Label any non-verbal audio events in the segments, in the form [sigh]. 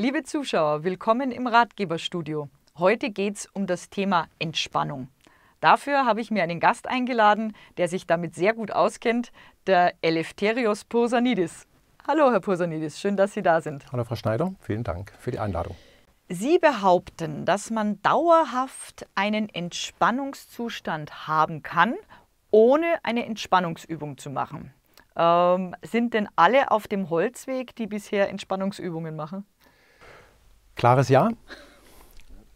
Liebe Zuschauer, willkommen im Ratgeberstudio. Heute geht es um das Thema Entspannung. Dafür habe ich mir einen Gast eingeladen, der sich damit sehr gut auskennt, der Eleftherios Posanidis. Hallo, Herr Posanidis, schön, dass Sie da sind. Hallo, Frau Schneider, vielen Dank für die Einladung. Sie behaupten, dass man dauerhaft einen Entspannungszustand haben kann, ohne eine Entspannungsübung zu machen. Ähm, sind denn alle auf dem Holzweg, die bisher Entspannungsübungen machen? Klares Ja.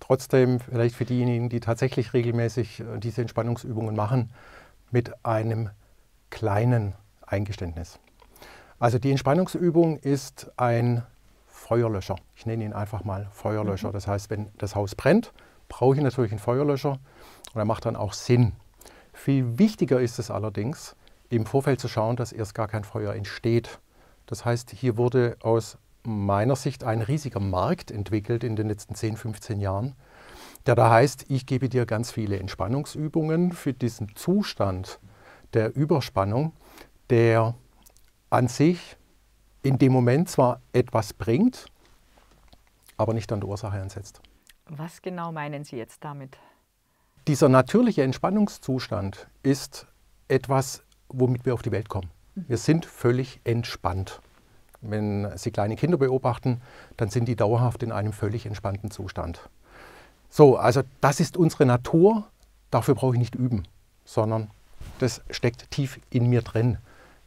Trotzdem vielleicht für diejenigen, die tatsächlich regelmäßig äh, diese Entspannungsübungen machen, mit einem kleinen Eingeständnis. Also die Entspannungsübung ist ein Feuerlöscher. Ich nenne ihn einfach mal Feuerlöscher. Mhm. Das heißt, wenn das Haus brennt, brauche ich natürlich einen Feuerlöscher und er macht dann auch Sinn. Viel wichtiger ist es allerdings, im Vorfeld zu schauen, dass erst gar kein Feuer entsteht. Das heißt, hier wurde aus meiner Sicht ein riesiger Markt entwickelt in den letzten 10, 15 Jahren, der da heißt, ich gebe dir ganz viele Entspannungsübungen für diesen Zustand der Überspannung, der an sich in dem Moment zwar etwas bringt, aber nicht an der Ursache ansetzt. Was genau meinen Sie jetzt damit? Dieser natürliche Entspannungszustand ist etwas, womit wir auf die Welt kommen. Wir mhm. sind völlig entspannt. Wenn Sie kleine Kinder beobachten, dann sind die dauerhaft in einem völlig entspannten Zustand. So, also das ist unsere Natur. Dafür brauche ich nicht üben, sondern das steckt tief in mir drin.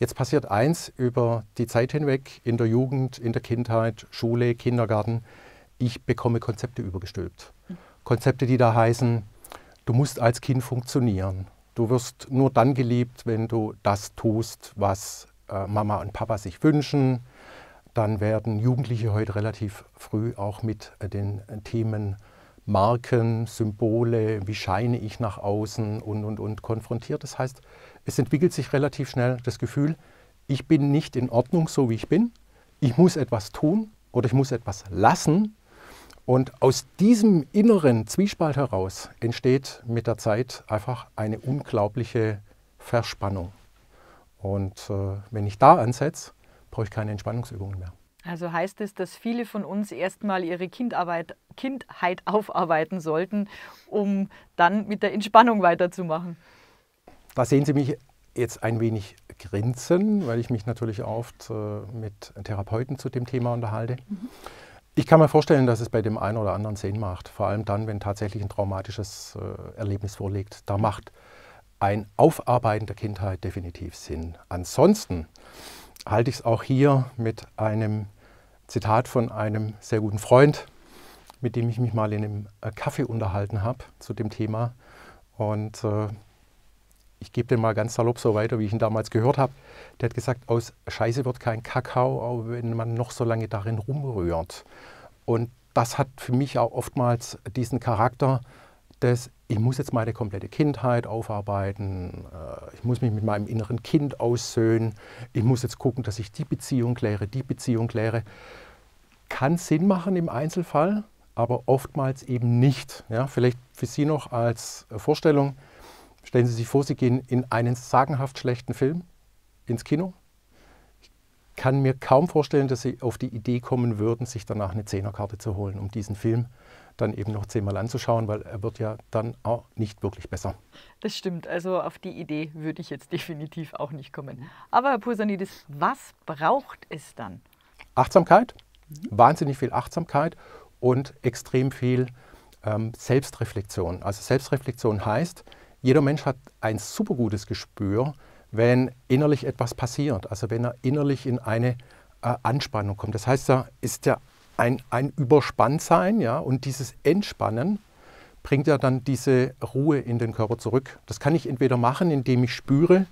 Jetzt passiert eins über die Zeit hinweg, in der Jugend, in der Kindheit, Schule, Kindergarten. Ich bekomme Konzepte übergestülpt. Konzepte, die da heißen, du musst als Kind funktionieren. Du wirst nur dann geliebt, wenn du das tust, was äh, Mama und Papa sich wünschen dann werden Jugendliche heute relativ früh auch mit äh, den äh, Themen Marken, Symbole, wie scheine ich nach außen und, und, und konfrontiert. Das heißt, es entwickelt sich relativ schnell das Gefühl, ich bin nicht in Ordnung, so wie ich bin. Ich muss etwas tun oder ich muss etwas lassen. Und aus diesem inneren Zwiespalt heraus entsteht mit der Zeit einfach eine unglaubliche Verspannung. Und äh, wenn ich da ansetze, brauche ich keine Entspannungsübungen mehr. Also heißt es, dass viele von uns erstmal ihre Kindarbeit, Kindheit aufarbeiten sollten, um dann mit der Entspannung weiterzumachen? Da sehen Sie mich jetzt ein wenig grinsen, weil ich mich natürlich oft äh, mit Therapeuten zu dem Thema unterhalte. Mhm. Ich kann mir vorstellen, dass es bei dem einen oder anderen Sinn macht, vor allem dann, wenn tatsächlich ein traumatisches äh, Erlebnis vorliegt. Da macht ein Aufarbeiten der Kindheit definitiv Sinn. Ansonsten halte ich es auch hier mit einem Zitat von einem sehr guten Freund, mit dem ich mich mal in einem äh, Kaffee unterhalten habe zu dem Thema. Und äh, ich gebe den mal ganz salopp so weiter, wie ich ihn damals gehört habe. Der hat gesagt, aus Scheiße wird kein Kakao, wenn man noch so lange darin rumrührt. Und das hat für mich auch oftmals diesen Charakter des ich muss jetzt meine komplette Kindheit aufarbeiten, äh, ich muss mich mit meinem inneren Kind aussöhnen, ich muss jetzt gucken, dass ich die Beziehung kläre, die Beziehung kläre. Kann Sinn machen im Einzelfall, aber oftmals eben nicht. Ja, vielleicht für Sie noch als äh, Vorstellung, stellen Sie sich vor, Sie gehen in einen sagenhaft schlechten Film ins Kino kann mir kaum vorstellen, dass sie auf die Idee kommen würden, sich danach eine Zehnerkarte zu holen, um diesen Film dann eben noch zehnmal anzuschauen, weil er wird ja dann auch nicht wirklich besser. Das stimmt, also auf die Idee würde ich jetzt [laughs] definitiv auch nicht kommen. Aber Herr Pusanidis, was braucht es dann? Achtsamkeit, mhm. wahnsinnig viel Achtsamkeit und extrem viel ähm, Selbstreflexion. Also Selbstreflexion heißt, jeder Mensch hat ein super gutes Gespür wenn innerlich etwas passiert, also wenn er innerlich in eine äh, Anspannung kommt. Das heißt, da ist ja ein, ein Überspanntsein ja, und dieses Entspannen bringt ja dann diese Ruhe in den Körper zurück. Das kann ich entweder machen, indem ich spüre,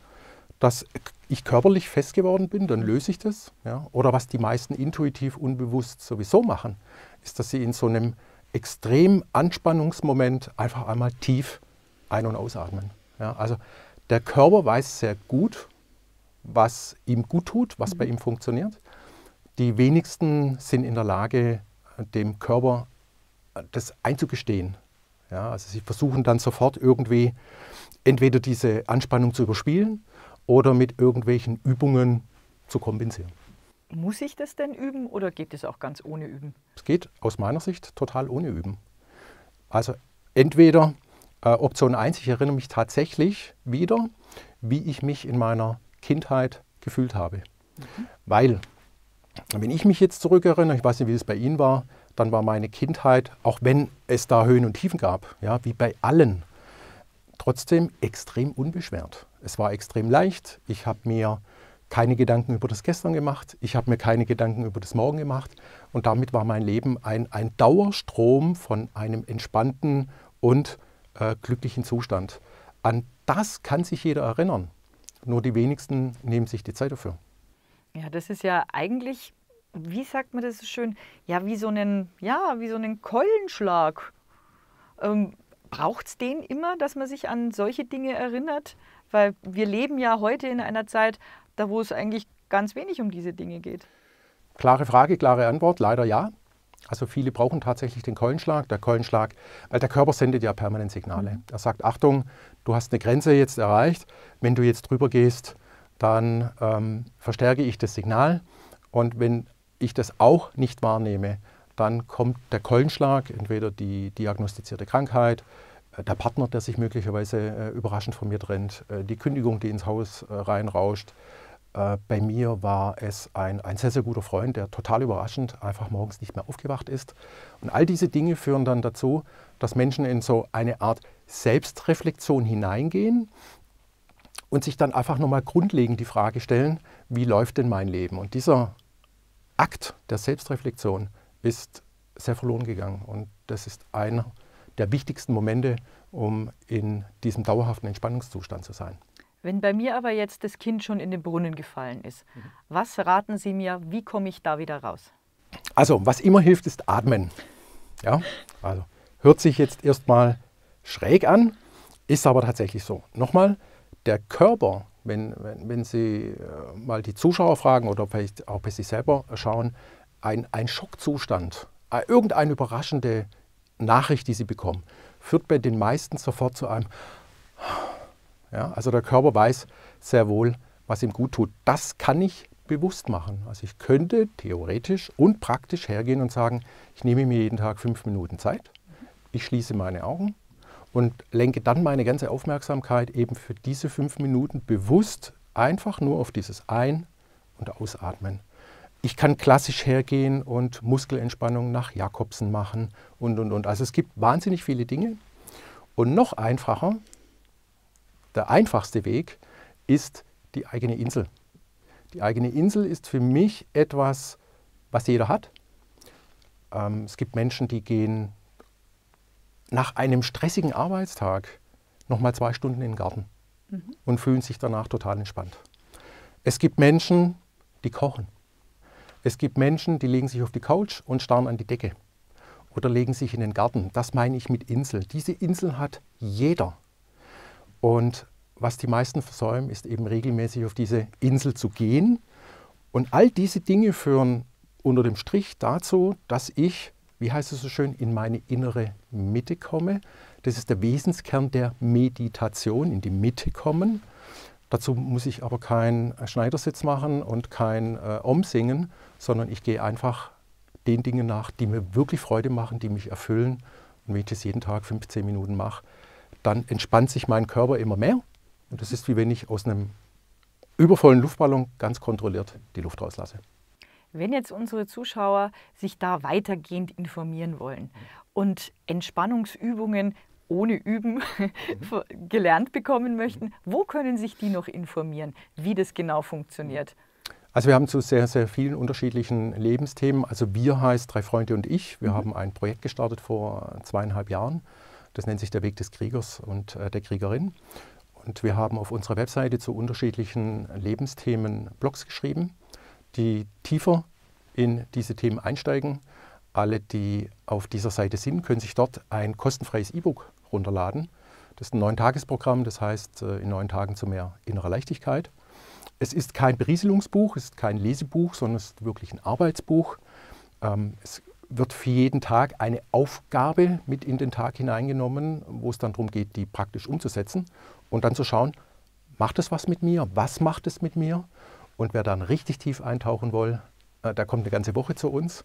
dass ich körperlich fest geworden bin, dann löse ich das. Ja. Oder was die meisten intuitiv unbewusst sowieso machen, ist, dass sie in so einem extremen Anspannungsmoment einfach einmal tief ein- und ausatmen. Ja. Also der Körper weiß sehr gut, was ihm gut tut, was mhm. bei ihm funktioniert. Die wenigsten sind in der Lage, dem Körper äh, das einzugestehen. Ja, also sie versuchen dann sofort irgendwie entweder diese Anspannung zu überspielen oder mit irgendwelchen Übungen zu kompensieren. Muss ich das denn üben oder geht es auch ganz ohne Üben? Es geht aus meiner Sicht total ohne Üben. Also entweder äh, Option 1, ich erinnere mich tatsächlich wieder, wie ich mich in meiner Kindheit gefühlt habe. Mhm. Weil, wenn ich mich jetzt zurückerinnere, ich weiß nicht, wie es bei Ihnen war, dann war meine Kindheit, auch wenn es da Höhen und Tiefen gab, ja, wie bei allen, trotzdem extrem unbeschwert. Es war extrem leicht. Ich habe mir keine Gedanken über das Gestern gemacht. Ich habe mir keine Gedanken über das Morgen gemacht. Und damit war mein Leben ein, ein Dauerstrom von einem entspannten und äh, glücklichen Zustand. An das kann sich jeder erinnern. Nur die wenigsten nehmen sich die Zeit dafür. Ja, das ist ja eigentlich, wie sagt man das so schön, ja, wie so einen, ja, wie so einen Keulenschlag. Ähm, Braucht es den immer, dass man sich an solche Dinge erinnert? Weil wir leben ja heute in einer Zeit, da wo es eigentlich ganz wenig um diese Dinge geht. Klare Frage, klare Antwort, leider ja. Also viele brauchen tatsächlich den Keulenschlag. Der Keulenschlag, weil der Körper sendet ja permanent Signale. Mhm. Er sagt, Achtung, du hast eine Grenze jetzt erreicht. Wenn du jetzt drüber gehst, dann ähm, verstärke ich das Signal. Und wenn ich das auch nicht wahrnehme, dann kommt der Keulenschlag, entweder die diagnostizierte Krankheit, äh, der Partner, der sich möglicherweise äh, überraschend von mir trennt, äh, die Kündigung, die ins Haus äh, reinrauscht, äh, bei mir war es ein, ein sehr, sehr guter Freund, der total überraschend einfach morgens nicht mehr aufgewacht ist. Und all diese Dinge führen dann dazu, dass Menschen in so eine Art Selbstreflexion hineingehen und sich dann einfach nochmal grundlegend die Frage stellen, wie läuft denn mein Leben? Und dieser Akt der Selbstreflexion ist sehr verloren gegangen. Und das ist einer der wichtigsten Momente, um in diesem dauerhaften Entspannungszustand zu sein. Wenn bei mir aber jetzt das Kind schon in den Brunnen gefallen ist, mhm. was raten Sie mir, wie komme ich da wieder raus? Also, was immer hilft, ist Atmen. Ja, also hört sich jetzt erstmal schräg an, ist aber tatsächlich so. Nochmal, der Körper, wenn, wenn, wenn Sie äh, mal die Zuschauer fragen oder vielleicht auch bei sich selber schauen, ein, ein Schockzustand, äh, irgendeine überraschende Nachricht, die Sie bekommen, führt bei den meisten sofort zu einem ja? Also der Körper weiß sehr wohl, was ihm gut tut. Das kann ich bewusst machen. Also ich könnte theoretisch und praktisch hergehen und sagen, ich nehme mir jeden Tag fünf Minuten Zeit, ich schließe meine Augen und lenke dann meine ganze Aufmerksamkeit eben für diese fünf Minuten bewusst einfach nur auf dieses Ein- und Ausatmen. Ich kann klassisch hergehen und Muskelentspannung nach Jakobsen machen und, und, und. Also es gibt wahnsinnig viele Dinge. Und noch einfacher der einfachste Weg ist die eigene Insel. Die eigene Insel ist für mich etwas, was jeder hat. Ähm, es gibt Menschen, die gehen nach einem stressigen Arbeitstag nochmal zwei Stunden in den Garten mhm. und fühlen sich danach total entspannt. Es gibt Menschen, die kochen. Es gibt Menschen, die legen sich auf die Couch und starren an die Decke oder legen sich in den Garten. Das meine ich mit Insel. Diese Insel hat jeder. Und was die meisten versäumen, ist eben regelmäßig auf diese Insel zu gehen. Und all diese Dinge führen unter dem Strich dazu, dass ich, wie heißt es so schön, in meine innere Mitte komme. Das ist der Wesenskern der Meditation, in die Mitte kommen. Dazu muss ich aber keinen Schneidersitz machen und kein äh, Om sondern ich gehe einfach den Dingen nach, die mir wirklich Freude machen, die mich erfüllen. Und wenn ich das jeden Tag 15 Minuten mache, dann entspannt sich mein Körper immer mehr. Und das ist, wie wenn ich aus einem übervollen Luftballon ganz kontrolliert die Luft rauslasse. Wenn jetzt unsere Zuschauer sich da weitergehend informieren wollen und Entspannungsübungen ohne Üben [laughs] gelernt bekommen möchten, wo können sich die noch informieren, wie das genau funktioniert? Also wir haben zu sehr, sehr vielen unterschiedlichen Lebensthemen. Also wir heißt drei Freunde und ich. Wir mhm. haben ein Projekt gestartet vor zweieinhalb Jahren das nennt sich der Weg des Kriegers und äh, der Kriegerin. Und wir haben auf unserer Webseite zu unterschiedlichen Lebensthemen Blogs geschrieben, die tiefer in diese Themen einsteigen. Alle, die auf dieser Seite sind, können sich dort ein kostenfreies E-Book runterladen. Das ist ein Neun-Tages-Programm, das heißt äh, in neun Tagen zu mehr innerer Leichtigkeit. Es ist kein Berieselungsbuch, es ist kein Lesebuch, sondern es ist wirklich ein Arbeitsbuch. Ähm, es wird für jeden Tag eine Aufgabe mit in den Tag hineingenommen, wo es dann darum geht, die praktisch umzusetzen und dann zu schauen, macht es was mit mir, was macht es mit mir und wer dann richtig tief eintauchen will, äh, da kommt eine ganze Woche zu uns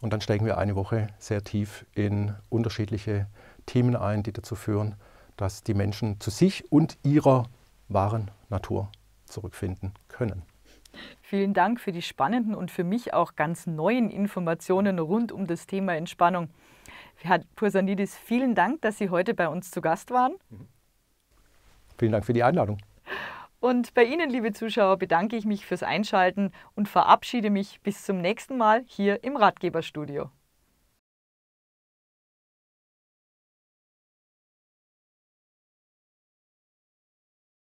und dann steigen wir eine Woche sehr tief in unterschiedliche Themen ein, die dazu führen, dass die Menschen zu sich und ihrer wahren Natur zurückfinden können. Vielen Dank für die spannenden und für mich auch ganz neuen Informationen rund um das Thema Entspannung. Herr Pursanidis, vielen Dank, dass Sie heute bei uns zu Gast waren. Mhm. Vielen Dank für die Einladung. Und bei Ihnen, liebe Zuschauer, bedanke ich mich fürs Einschalten und verabschiede mich bis zum nächsten Mal hier im Ratgeberstudio.